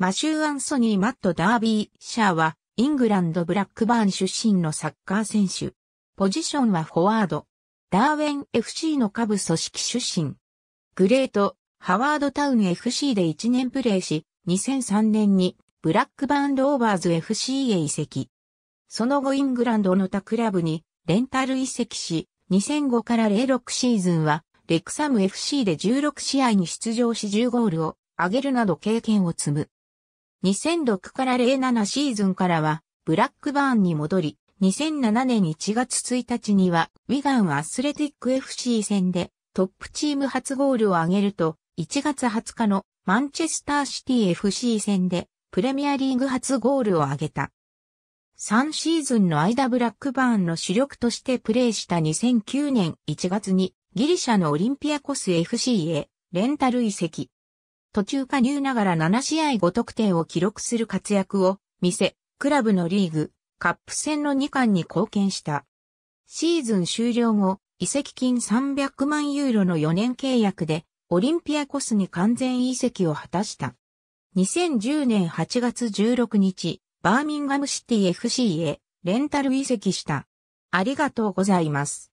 マシュー・アンソニー・マット・ダービー・シャーは、イングランド・ブラックバーン出身のサッカー選手。ポジションはフォワード。ダーウェン FC の下部組織出身。グレート、ハワードタウン FC で1年プレーし、2003年にブラックバーンローバーズ FC へ移籍。その後イングランドの他クラブにレンタル移籍し、2005から06シーズンはレクサム FC で16試合に出場し10ゴールを上げるなど経験を積む。2006から07シーズンからは、ブラックバーンに戻り、2007年1月1日には、ウィガンアスレティック FC 戦で、トップチーム初ゴールを挙げると、1月20日のマンチェスターシティ FC 戦で、プレミアリーグ初ゴールを挙げた。3シーズンの間ブラックバーンの主力としてプレーした2009年1月にギリシャのオリンピアコス FC へレンタル移籍。途中加入ながら7試合5得点を記録する活躍を見せ、クラブのリーグ、カップ戦の2冠に貢献した。シーズン終了後、移籍金300万ユーロの4年契約で、オリンピアコスに完全移籍を果たした。2010年8月16日、バーミンガムシティ FC へレンタル移籍した。ありがとうございます。